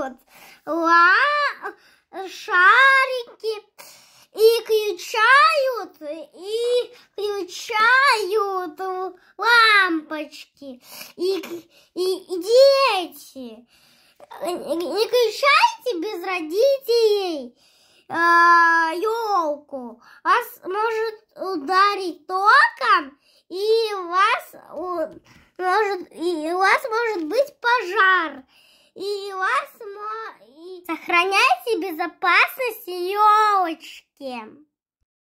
дает ла шарики и включают, и включают лампочки. И, и, и дети, не включайте без родителей а, елку. Вас может ударить током, и вас может, и у вас может быть пожар, и у вас сохраняйте безопасность елочки.